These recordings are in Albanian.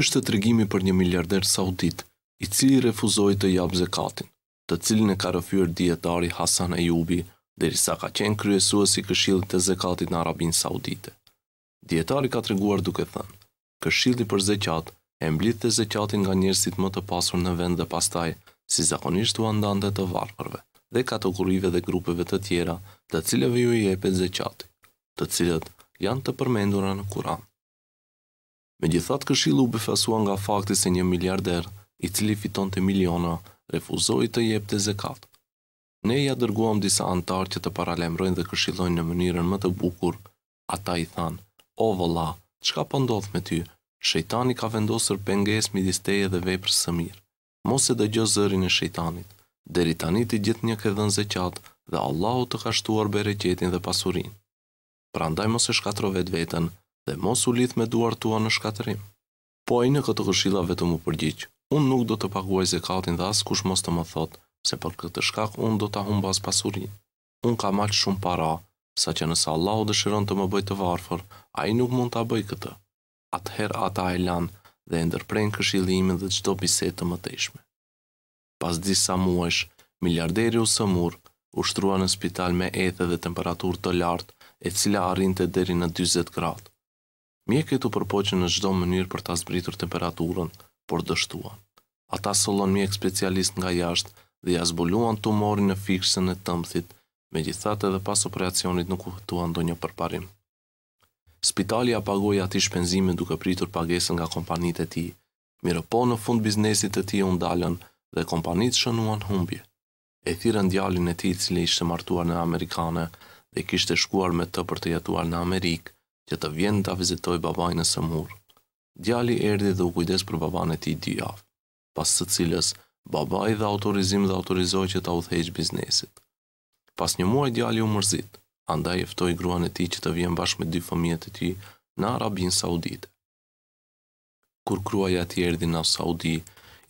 është të tregimi për një miliarder saudit i cili refuzoi të jap zakatin, të cilin e ka rëfyer dietari Hasan Ejubi, derisa ka qenë kryesuesi i Këshillit të Zekatit në Arabinë Saudite. Dietari ka treguar duke thënë, "Këshilli për Zekat e të zekatin nga njerëzit më të pasur në vend dhe pastaj, si zakonisht u ndante të varfërve dhe kategorive dhe grupeve të tjera, të cilëve ju i jepet zekati, të cilët janë të përmendura në Kur'an." Me gjithat këshilu befasua nga fakti se një miliarder, i cili fiton të miliona, refuzoi të jep të zekat. Ne ja dërguam disa antarë që të paralemrojnë dhe këshilojnë në mënyrën më të bukur, ata i thanë, o vëlla, qka pëndodh po me ty, shejtani ka vendosër penges midis teje dhe vej për së mirë. Mos e dhe zërin e shejtanit, deri tani të gjithë një këdhën zeqat dhe Allahu të ka shtuar bereqetin dhe pasurin. Prandaj mos e shkatro vetë vetën, dhe mos u lidh me duart tua në shkatërim. Po ai në këtë këshilla vetëm u përgjigj. Unë nuk do të paguaj zekatin dhe askush mos të më thotë se për këtë shkak unë do ta humb as pasurinë. Unë kam aq shumë para, sa që nëse Allahu dëshiron të më bëj të varfër, ai nuk mund ta bëj këtë. Atëherë ata e lanë dhe e ndërprejnë këshillimin dhe çdo bisedë të mëtejshme. Pas disa muajsh, miliarderi u sëmur, u shtrua në spital me ethe dhe temperaturë të lartë, e cila arrinte deri në 40 gradë. Mjekët u përpoqën në çdo mënyrë për ta zbritur temperaturën, por dështuan. Ata solon mjek specialist nga jashtë dhe ja zbuluan tumorin në fiksën e me megjithatë edhe pas operacionit nuk u do ndonjë përparim. Spitali ja pagoi atë duke pritur pagesën nga kompanitë e tij. po në fund biznesit të tij u ndalën dhe kompanit shënuan humbje. E thirën djalin e tij i cili ishte martuar në Amerikane dhe kishte shkuar me të për të jetuar në Amerikë që të vjen të vizitoj babaj në sëmur. Djali erdi dhe u kujdes për babaj në ti djaf, pas të cilës babaj dhe autorizim dhe autorizoj që ta udhejq biznesit. Pas një muaj djali u mërzit, andaj eftoj gruan e ti që të vjen bashkë me dy fëmijet e ti në Arabin Saudit. Kur kruaja ti erdi në Saudi,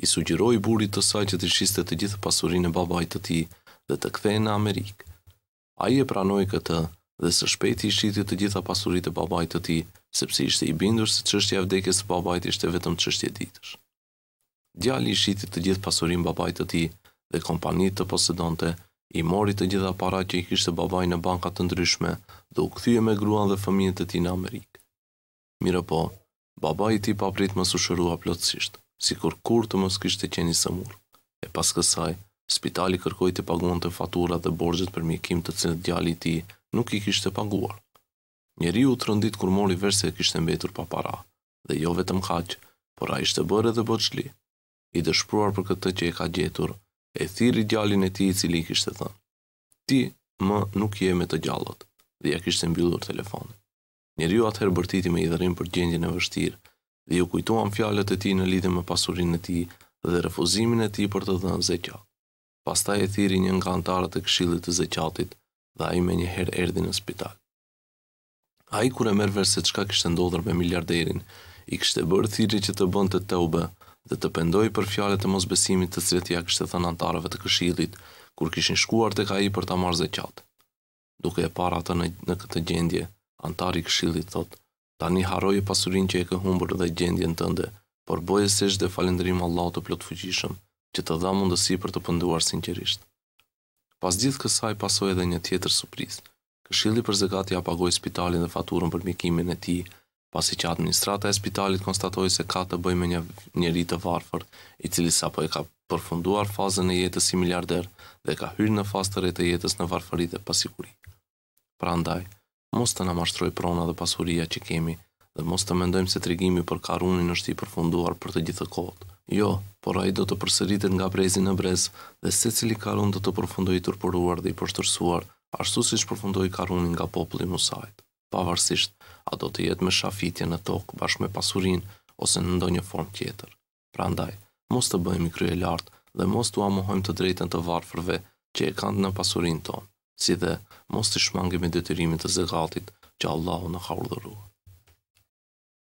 i sugjeroj burit të saj që të shiste të gjithë pasurin e babaj të ti dhe të kthej në Amerikë. A i e pranoj këtë, dhe së shpejti i shqiti të gjitha pasurit e babajt të ti, sepse ishte i bindur se qështja vdekjes të babajt ishte vetëm qështje ditësh. Djali i shqiti të gjithë pasurin babajt të ti dhe kompanit të posedonte, i mori të gjitha para që i kishte babaj në bankat të ndryshme dhe u këthyje me gruan dhe fëmijet të ti në Amerikë. Mirë po, babaj i ti papritë më sushërua plotësisht, si kur kur të mos kishte qeni sëmur, e pas kësaj, Spitali kërkoj të pagon të faturat dhe borgjët për mjekim të cilët djali ti nuk i kishtë të paguar. Njeri u të rëndit kur mori vërë se e kishtë në pa para, dhe jo vetëm kaqë, por a ishte bërë edhe bëqli. I dëshpruar për këtë që e ka gjetur, e thiri djalin e ti i cili i kishtë të thënë. Ti më nuk je me të gjallot, dhe ja kishtë mbyllur telefon. Njeri u atëherë bërtiti me i dherim për gjengjën e vështirë, dhe ju kujtuam fjalët e ti në lidhe me pasurin e ti dhe refuzimin e ti për të dhënë zekjak. Pastaj e thiri një nga antarët e këshillit të zeqatit dhe ai më njëherë erdhi në spital. Ai kur e merr vesh se çka kishte ndodhur me miliarderin, i kishte bërë thirrje që të bënte ube dhe të pendoi për fjalët e mosbesimit të cilët kështë kishte thënë antarëve të këshillit kur kishin shkuar tek ai për ta marrë zeqat. Duke e parë atë në, në këtë gjendje, antari i këshillit thot: "Tani harroj pasurinë që e këhumbër humbur dhe gjendjen tënde, por bojësisht dhe falënderim Allahut të plotfuqishëm, që të dha mundësi për të pënduar sinqerisht. Pas gjithë kësaj pasoi edhe një tjetër surprizë. Këshilli për zakat ja pagoi spitalin dhe faturën për mjekimin e tij, pasi që administrata e spitalit konstatoi se ka të bëjë me një njerëz të varfër, i cili sapo e ka përfunduar fazën e jetës si miliarder dhe ka hyrë në fazë të re të jetës në varfëri dhe pasiguri. Prandaj, mos të na mashtroj prona dhe pasuria që kemi dhe mos të mendojmë se tregimi për karunin është i përfunduar për të gjithë kohët. Jo, por ai do të përsëritet nga brezi në brez dhe secili karun do të përfundojë i turpëruar dhe i poshtërsuar, ashtu siç përfundoi karuni nga populli i Musait. Pavarësisht a do të jetë me shafitje në tokë bashkë me pasurin ose në ndonjë formë tjetër. Prandaj, mos të bëhemi krye lartë dhe mos të amohojmë të drejtën të varfërve që e kanë në pasurin tonë, si dhe mos të shmangemi detyrimit të zegatit që Allahu në ka urdhëruar.